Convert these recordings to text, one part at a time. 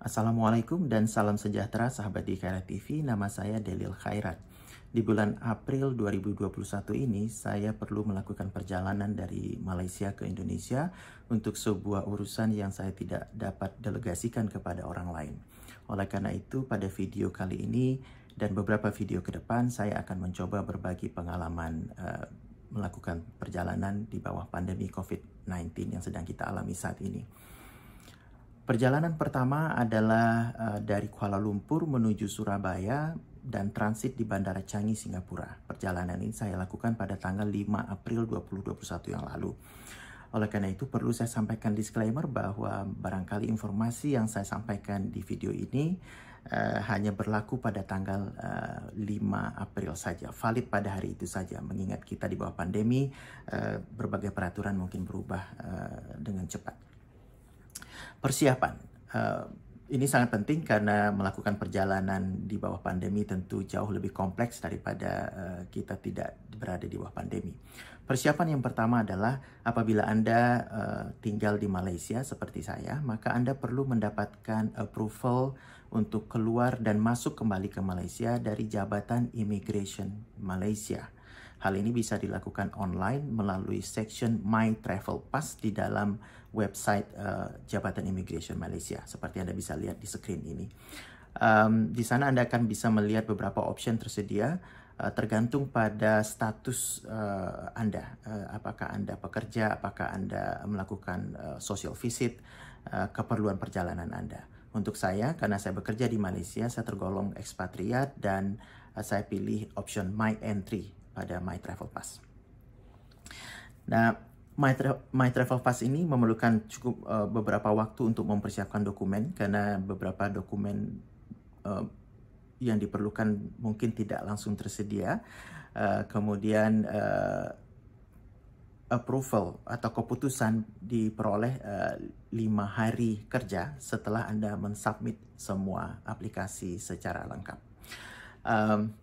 Assalamualaikum dan salam sejahtera sahabat di Khairat TV, nama saya Delil Khairat. Di bulan April 2021 ini, saya perlu melakukan perjalanan dari Malaysia ke Indonesia untuk sebuah urusan yang saya tidak dapat delegasikan kepada orang lain. Oleh karena itu, pada video kali ini dan beberapa video ke depan, saya akan mencoba berbagi pengalaman uh, melakukan perjalanan di bawah pandemi COVID-19 yang sedang kita alami saat ini. Perjalanan pertama adalah uh, dari Kuala Lumpur menuju Surabaya dan transit di Bandara Changi, Singapura. Perjalanan ini saya lakukan pada tanggal 5 April 2021 yang lalu. Oleh karena itu perlu saya sampaikan disclaimer bahwa barangkali informasi yang saya sampaikan di video ini uh, hanya berlaku pada tanggal uh, eh, 5 April saja, valid pada hari itu saja. Mengingat kita di bawah pandemi, uh, berbagai peraturan mungkin berubah uh, dengan cepat. Persiapan. Uh, ini sangat penting karena melakukan perjalanan di bawah pandemi tentu jauh lebih kompleks daripada uh, kita tidak berada di bawah pandemi. Persiapan yang pertama adalah apabila Anda uh, tinggal di Malaysia seperti saya, maka Anda perlu mendapatkan approval untuk keluar dan masuk kembali ke Malaysia dari Jabatan Immigration Malaysia. Hal ini bisa dilakukan online melalui section My Travel Pass di dalam website uh, Jabatan Immigration Malaysia, seperti Anda bisa lihat di screen ini. Um, di sana Anda akan bisa melihat beberapa option tersedia uh, tergantung pada status uh, Anda, uh, apakah Anda pekerja, apakah Anda melakukan uh, social visit, uh, keperluan perjalanan Anda. Untuk saya, karena saya bekerja di Malaysia, saya tergolong ekspatriat dan saya pilih option My Entry pada My Travel Pass. Nah, My, Tra My Travel Pass ini memerlukan cukup uh, beberapa waktu untuk mempersiapkan dokumen karena beberapa dokumen uh, yang diperlukan mungkin tidak langsung tersedia. Uh, kemudian uh, approval atau keputusan diperoleh lima hari kerja setelah Anda mensubmit semua aplikasi secara lengkap. Um,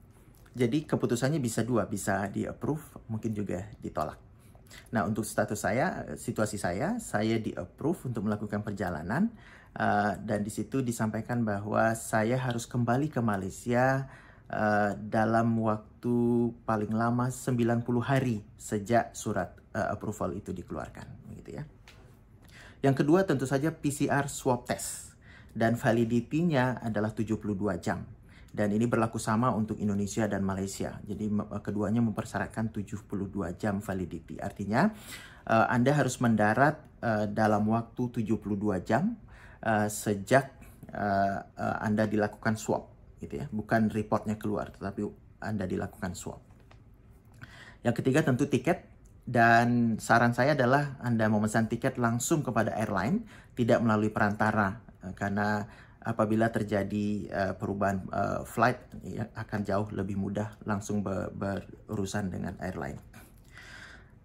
jadi keputusannya bisa dua, bisa di approve, mungkin juga ditolak. Nah untuk status saya, eh, situasi saya, saya di approve untuk melakukan perjalanan uh, dan di situ disampaikan bahwa saya harus kembali ke Malaysia uh, dalam waktu paling lama 90 hari sejak surat uh, approval itu dikeluarkan, begitu ya. Yang kedua tentu saja PCR swab test dan validitinya adalah 72 jam. Dan ini berlaku sama untuk Indonesia dan Malaysia. Jadi eh, keduanya mempersyaratkan 72 jam validity. Artinya uh, Anda harus mendarat uh, dalam waktu 72 jam uh, sejak uh, uh, Anda dilakukan swab gitu ya. Bukan reportnya keluar tetapi Anda dilakukan swab. Yang ketiga tentu tiket dan saran saya adalah Anda memesan tiket langsung kepada airline, tidak melalui perantara karena apabila terjadi uh, perubahan uh, flight ya, akan jauh lebih mudah langsung ber berurusan dengan airline.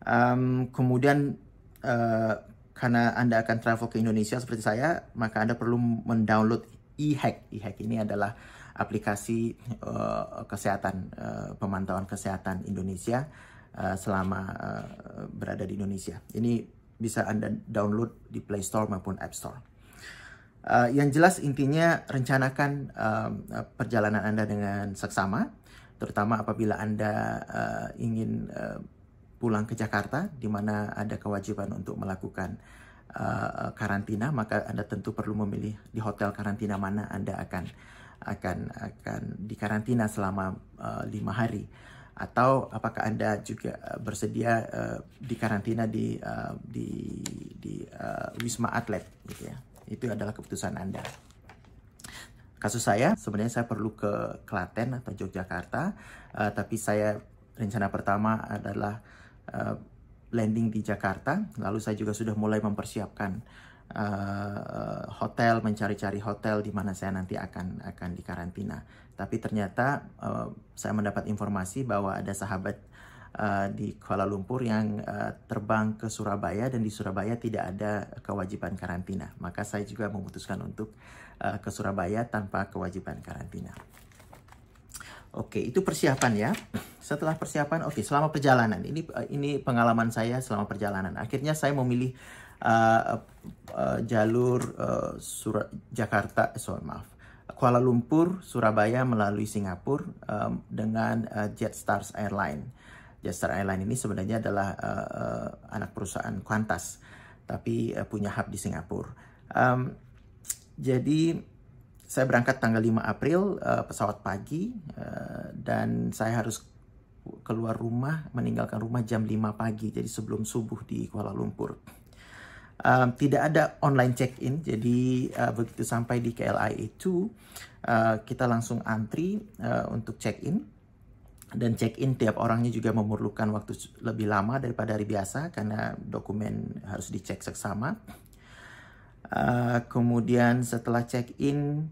Um, kemudian uh, karena Anda akan travel ke Indonesia seperti saya, maka Anda perlu mendownload e-hack. E-hack ini adalah aplikasi uh, kesehatan uh, pemantauan kesehatan Indonesia uh, selama uh, berada di Indonesia. Ini bisa Anda download di Play Store maupun App Store. Uh, yang jelas intinya rencanakan uh, perjalanan Anda dengan seksama, terutama apabila Anda uh, ingin uh, pulang ke Jakarta, di mana ada kewajiban untuk melakukan uh, karantina, maka Anda tentu perlu memilih di hotel karantina mana Anda akan akan akan dikarantina selama uh, lima hari atau apakah anda juga bersedia uh, dikarantina di uh, di di uh, wisma atlet gitu ya itu adalah keputusan Anda. Kasus saya, sebenarnya saya perlu ke Klaten atau Yogyakarta, uh, tapi saya rencana pertama adalah uh, landing di Jakarta. Lalu saya juga sudah mulai mempersiapkan uh, hotel, mencari-cari hotel di mana saya nanti akan akan dikarantina. Tapi ternyata uh, saya mendapat informasi bahwa ada sahabat Eh, di Kuala Lumpur yang uh, terbang ke Surabaya dan di Surabaya tidak ada kewajiban karantina. Maka saya juga memutuskan untuk uh, ke Surabaya tanpa kewajiban karantina. Oke, itu persiapan ya. Setelah persiapan, oke, selama perjalanan ini ini pengalaman saya selama perjalanan. Akhirnya saya memilih uh, uh, jalur uh, Surat Jakarta, sorry maaf, Kuala Lumpur, Surabaya melalui Singapura um, dengan uh, Jetstar Airline. Jester Airline ini sebenarnya adalah uh, uh, anak perusahaan Qantas, tapi uh, punya hub di Singapura. Um, jadi saya berangkat tanggal 5 April uh, pesawat pagi uh, dan saya harus keluar rumah meninggalkan rumah jam 5 pagi, jadi sebelum subuh di Kuala Lumpur. Um, tidak ada online check-in, jadi uh, begitu sampai di KLIA 2, uh, kita langsung antri uh, untuk check-in dan check-in tiap orangnya juga memerlukan waktu lebih lama daripada hari biasa karena dokumen harus dicek seksama. Uh, kemudian setelah check-in,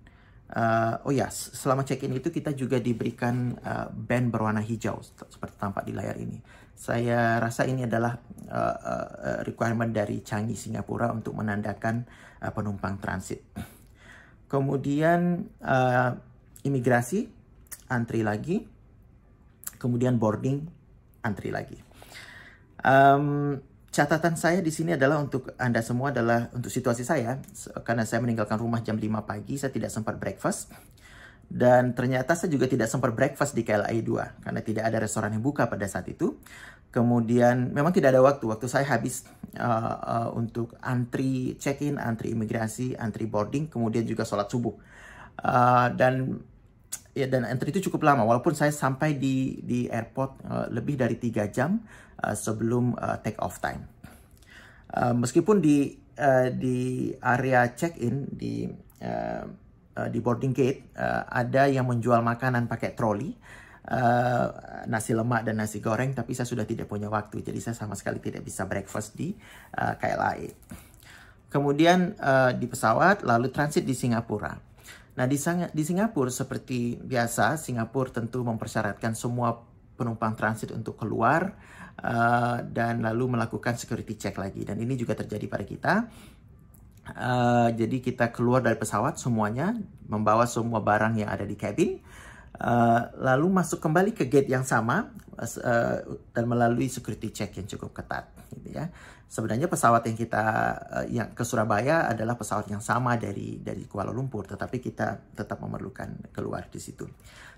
uh, oh ya, selama check-in itu kita juga diberikan uh, band berwarna hijau seperti tampak di layar ini. Saya rasa ini adalah uh, uh, requirement dari Changi Singapura untuk menandakan uh, penumpang transit. Kemudian uh, imigrasi, antri lagi kemudian boarding, antri lagi. Um, catatan saya di sini adalah untuk Anda semua adalah untuk situasi saya karena saya meninggalkan rumah jam 5 pagi, saya tidak sempat breakfast. Dan ternyata saya juga tidak sempat breakfast di KLI 2 karena tidak ada restoran yang buka pada saat itu. Kemudian memang tidak ada waktu, waktu saya habis uh, uh, untuk antri check-in, antri imigrasi, antri boarding, kemudian juga sholat subuh. Uh, dan ya dan entry itu cukup lama walaupun saya sampai di di airport uh, lebih dari tiga jam uh, sebelum uh, take off time. Uh, meskipun di uh, di area check in di uh, di boarding gate ada yang menjual makanan pakai troli. nasi lemak dan nasi goreng tapi saya sudah tidak punya waktu jadi saya sama sekali tidak bisa breakfast di uh, KLIA kemudian di pesawat lalu transit di Singapura Nah, di, Sang di Singapura seperti biasa, Singapura tentu mempersyaratkan semua penumpang transit untuk keluar uh, dan lalu melakukan security check lagi. Dan ini juga terjadi pada kita. Uh, jadi kita keluar dari pesawat semuanya, membawa semua barang yang ada di cabin Uh, lalu masuk kembali ke gate yang sama uh, dan melalui security check yang cukup ketat gitu ya. Sebenarnya pesawat yang kita uh, yang ke Surabaya adalah pesawat yang sama dari dari Kuala Lumpur tetapi kita tetap memerlukan keluar di situ.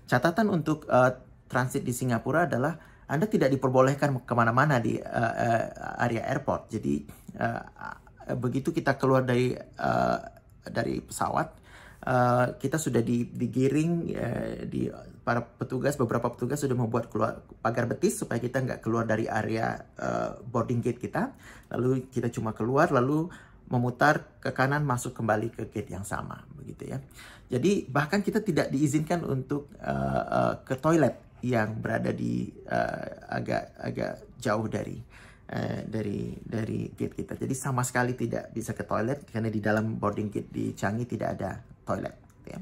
Catatan untuk uh, transit di Singapura adalah Anda tidak diperbolehkan kemana-mana di uh, uh, area airport. Jadi uh, begitu kita keluar dari uh, dari pesawat uh, kita sudah digiring uh, di para petugas beberapa petugas sudah membuat keluar pagar betis supaya kita nggak keluar dari area uh, boarding gate kita lalu kita cuma keluar lalu memutar ke kanan masuk kembali ke gate yang sama begitu ya jadi bahkan kita tidak diizinkan untuk uh, uh, ke toilet yang berada di uh, agak agak jauh dari Uh, dari dari gate kita. Jadi sama sekali tidak bisa ke toilet karena di dalam boarding gate di Changi tidak ada toilet. ya.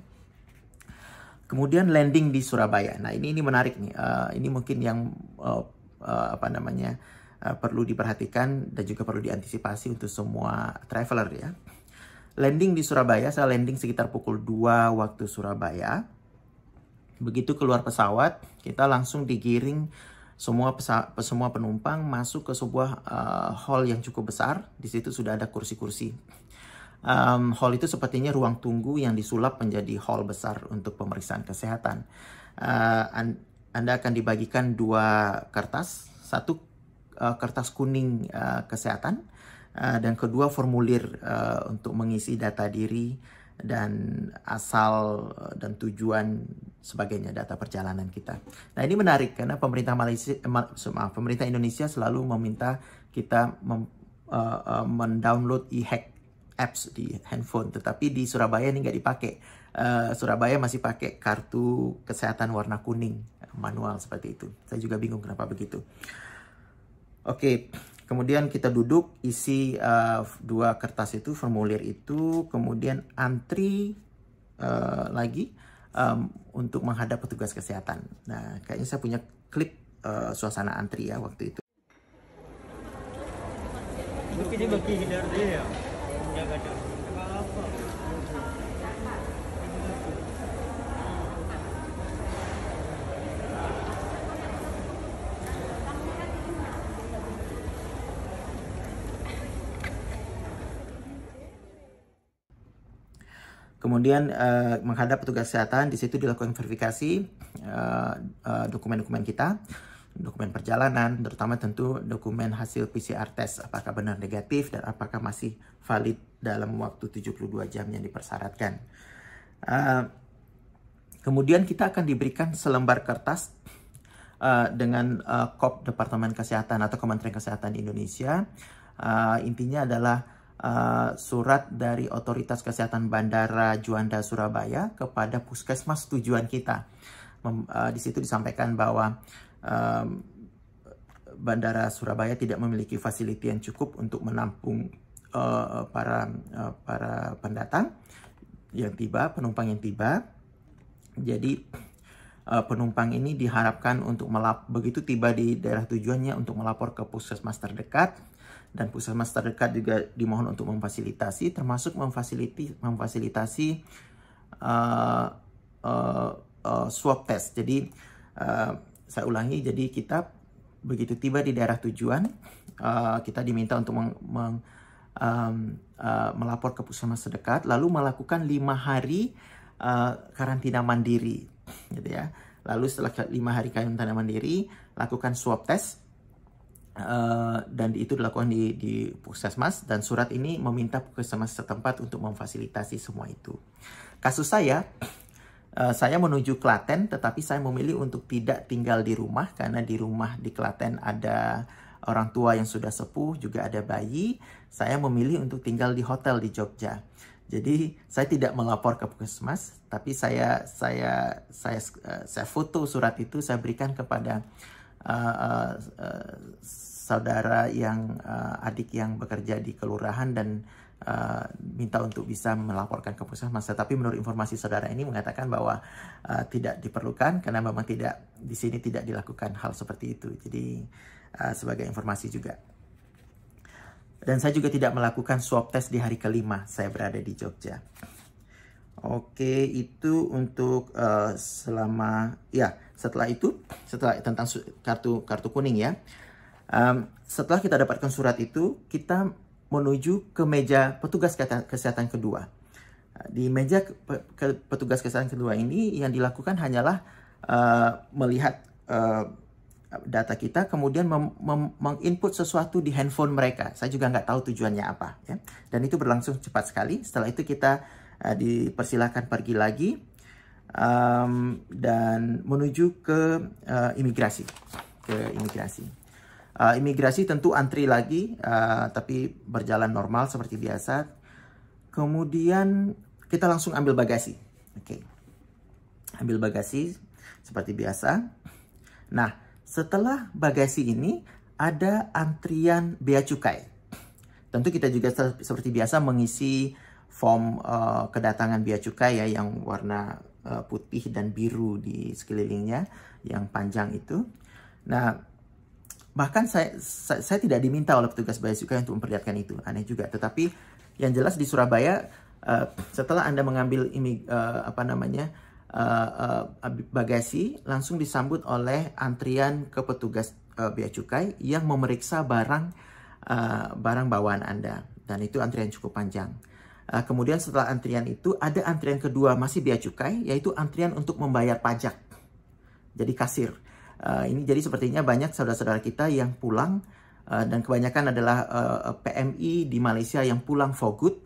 Kemudian landing di Surabaya. Nah ini ini menarik nih. Uh, ini mungkin yang uh, uh, apa namanya uh, perlu diperhatikan dan juga perlu diantisipasi untuk semua traveler ya. Landing di Surabaya, saya landing sekitar pukul 2 waktu Surabaya. Begitu keluar pesawat, kita langsung digiring semua pesa semua penumpang masuk ke sebuah uh, hall yang cukup besar. Di situ sudah ada kursi-kursi um, hall itu sepertinya ruang tunggu yang disulap menjadi hall besar untuk pemeriksaan kesehatan. Uh, eh, and, anda akan dibagikan dua kertas, satu uh, kertas kuning uh, kesehatan uh, dan kedua formulir uh, untuk mengisi data diri dan asal dan tujuan sebagainya data perjalanan kita. Nah ini menarik karena pemerintah Malaysia, maaf pemerintah Indonesia selalu meminta kita mem, uh, uh, mendownload e-hack apps di handphone, tetapi di Surabaya ini nggak dipakai. Uh, Surabaya masih pakai kartu kesehatan warna kuning manual seperti itu. Saya juga bingung kenapa begitu. Oke, okay. kemudian kita duduk, isi uh, dua kertas itu, formulir itu, kemudian antri uh, lagi um, untuk menghadap petugas kesehatan. Nah, kayaknya saya punya klip uh, suasana antri ya waktu itu. Mungkin ini bagi hindar dia ya. Kemudian uh, menghadap petugas kesehatan, di situ dilakukan verifikasi eh, eh, dokumen-dokumen uh, uh, dokumen -dokumen kita dokumen perjalanan, terutama tentu dokumen hasil PCR test apakah benar negatif dan apakah masih valid dalam waktu 72 jam yang dipersyaratkan. Uh, kemudian kita akan diberikan selembar kertas uh, dengan uh, KOP Departemen Kesehatan atau Kementerian Kesehatan Indonesia. Uh, intinya adalah Uh, surat dari Otoritas Kesehatan Bandara Juanda Surabaya kepada puskesmas tujuan kita. uh, di situ disampaikan bahwa um, Bandara Surabaya tidak memiliki fasiliti yang cukup untuk menampung uh, para uh, para pendatang yang tiba, penumpang yang tiba. Jadi uh, penumpang ini diharapkan untuk melap begitu tiba di daerah tujuannya untuk melapor ke puskesmas terdekat dan puskesmas terdekat juga dimohon untuk memfasilitasi termasuk memfasiliti memfasilitasi uh, uh, uh, swab test. Jadi uh, saya ulangi jadi kita begitu tiba di daerah tujuan uh, kita diminta untuk meng, meng, um, uh, melapor ke puskesmas sedekat lalu melakukan lima hari uh, karantina mandiri gitu ya lalu setelah lima hari karantina mandiri lakukan swab test Uh, dan itu dilakukan di, di puskesmas dan surat ini meminta puskesmas setempat untuk memfasilitasi semua itu. Kasus saya Eh, saya menuju Klaten, tetapi saya memilih untuk tidak tinggal di rumah karena di rumah di Klaten ada orang tua yang sudah sepuh, juga ada bayi. Saya memilih untuk tinggal di hotel di Jogja. Jadi saya tidak melapor ke puskesmas, tapi saya saya saya eh, saya foto surat itu saya berikan kepada uh, uh, saudara yang uh, adik yang bekerja di kelurahan dan uh, minta untuk bisa melaporkan ke pusat masa, tapi menurut informasi saudara ini mengatakan bahwa uh, tidak diperlukan karena memang tidak di sini tidak dilakukan hal seperti itu. Jadi uh, sebagai informasi juga. Dan saya juga tidak melakukan swab test di hari kelima saya berada di Jogja. Oke, itu untuk uh, selama ya setelah itu setelah tentang kartu kartu kuning ya. Um, setelah kita dapatkan surat itu, kita menuju ke meja petugas kesehatan kedua. Di meja petugas kesehatan kedua ini yang dilakukan hanyalah uh, melihat uh, data kita, kemudian menginput sesuatu di handphone mereka. Saya juga nggak tahu tujuannya apa. Ya. Dan itu berlangsung cepat sekali. Setelah itu kita uh, dipersilakan pergi lagi um, dan menuju ke uh, imigrasi, ke imigrasi. Uh, imigrasi tentu antri lagi, uh, tapi berjalan normal seperti biasa. Kemudian kita langsung ambil bagasi. Oke, okay. ambil bagasi seperti biasa. Nah, setelah bagasi ini ada antrian bea cukai. Tentu kita juga seperti biasa mengisi form uh, kedatangan bea cukai ya yang warna uh, putih dan biru di sekelilingnya yang panjang itu. Nah, bahkan saya, saya saya tidak diminta oleh petugas bayar cukai untuk memperlihatkan itu aneh juga tetapi yang jelas di Surabaya uh, setelah anda mengambil ini uh, eh, apa namanya uh, uh, bagasi langsung disambut oleh antrian ke petugas uh, bea cukai yang memeriksa barang uh, barang bawaan anda dan itu antrian cukup panjang uh, kemudian setelah antrian itu ada antrian kedua masih bea cukai yaitu antrian untuk membayar pajak jadi kasir Uh, ini jadi sepertinya banyak saudara-saudara kita yang pulang uh, dan kebanyakan adalah uh, eh, PMI di Malaysia yang pulang for good.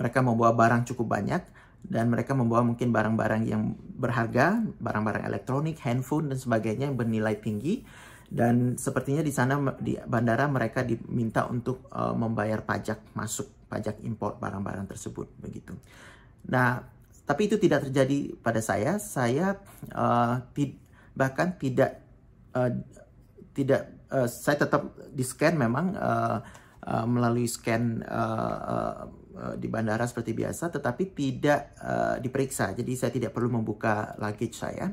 Mereka membawa barang cukup banyak dan mereka membawa mungkin barang-barang yang berharga, barang-barang elektronik, handphone dan sebagainya yang bernilai tinggi. Dan sepertinya di sana di bandara mereka diminta untuk uh, membayar pajak masuk, pajak impor barang-barang tersebut begitu. Nah, tapi itu tidak terjadi pada saya. Saya uh, bahkan tidak Eh, tidak uh, saya tetap di scan memang uh, uh, melalui scan uh, uh, di bandara seperti biasa tetapi tidak uh, diperiksa jadi saya tidak perlu membuka luggage saya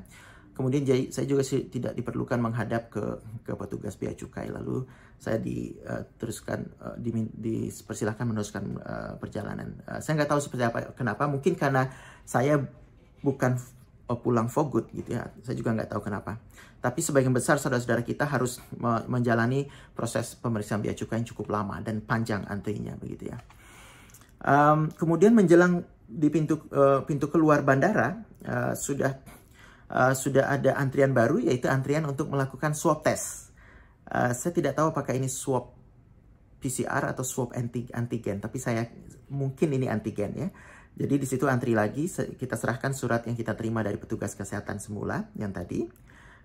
kemudian jadi saya juga tidak diperlukan menghadap ke ke petugas bea cukai lalu saya diteruskan uh, uh, dipersilahkan meneruskan uh, perjalanan uh, saya nggak tahu seperti apa kenapa mungkin karena saya bukan Eh, pulang for good gitu ya. Saya juga nggak tahu kenapa. Tapi sebagian besar saudara-saudara kita harus menjalani proses pemeriksaan biaya cukai yang cukup lama dan panjang antrinya begitu ya. Um, kemudian menjelang di pintu uh, pintu keluar bandara uh, sudah uh, sudah ada antrian baru yaitu antrian untuk melakukan swab test. Uh, saya tidak tahu apakah ini swab PCR atau swab anti antigen, tapi saya mungkin ini antigen ya jadi di situ antri lagi, kita serahkan surat yang kita terima dari petugas kesehatan semula yang tadi.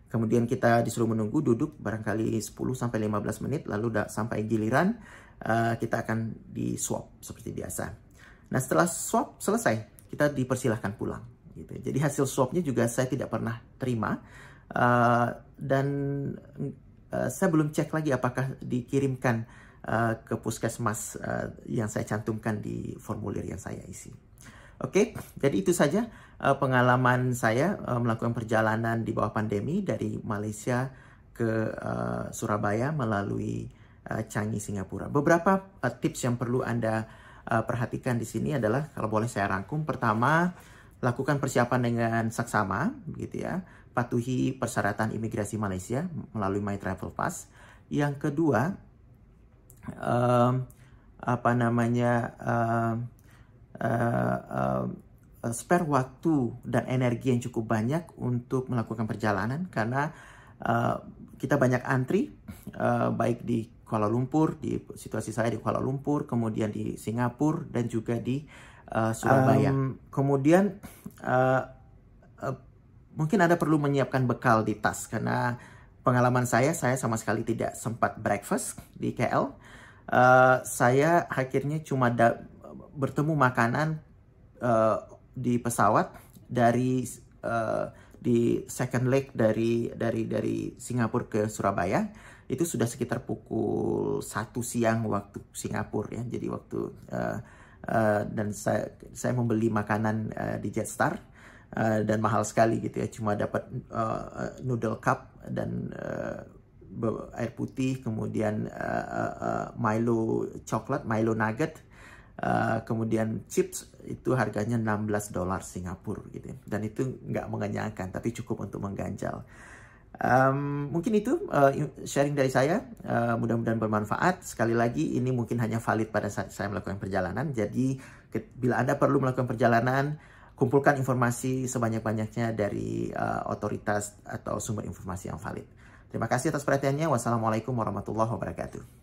Kemudian kita disuruh menunggu duduk barangkali 10 sampai 15 menit lalu udah sampai giliran eh, kita akan di swab seperti biasa. Nah, setelah swap selesai, kita dipersilahkan pulang gitu. Jadi hasil swapnya juga saya tidak pernah terima eh, dan eh, saya belum cek lagi apakah dikirimkan ke puskesmas yang saya cantumkan di formulir yang saya isi. Oke, okay? jadi itu saja uh, pengalaman saya uh, melakukan perjalanan di bawah pandemi dari Malaysia ke uh, Surabaya melalui uh, Changi Singapura. Beberapa uh, tips yang perlu Anda uh, perhatikan di sini adalah kalau boleh saya rangkum, pertama lakukan persiapan dengan saksama gitu ya. Patuhi persyaratan imigrasi Malaysia melalui My Travel Pass. Yang kedua, uh, apa namanya uh, uh, uh, spare waktu dan energi yang cukup banyak untuk melakukan perjalanan karena uh, kita banyak antri uh, baik di Kuala Lumpur di situasi saya di Kuala Lumpur kemudian di Singapura dan juga di uh, Surabaya um, kemudian uh, uh, mungkin ada perlu menyiapkan bekal di tas karena pengalaman saya saya sama sekali tidak sempat breakfast di KL uh, saya akhirnya cuma bertemu makanan uh, di pesawat dari uh, di second leg dari dari dari Singapura ke Surabaya itu sudah sekitar pukul satu siang waktu Singapura ya jadi waktu uh, uh, dan saya saya membeli makanan uh, di Jetstar uh, dan mahal sekali gitu ya cuma dapat uh, noodle cup dan uh, air putih kemudian uh, uh, Milo coklat Milo nugget Eh, kemudian chips itu harganya 16 dolar Singapura gitu dan itu nggak mengenyangkan tapi cukup untuk mengganjal um, mungkin itu uh, sharing dari saya uh, mudah-mudahan bermanfaat sekali lagi ini mungkin hanya valid pada saat saya melakukan perjalanan jadi ke, bila anda perlu melakukan perjalanan kumpulkan informasi sebanyak-banyaknya dari uh, otoritas atau sumber informasi yang valid terima kasih atas perhatiannya wassalamualaikum warahmatullahi wabarakatuh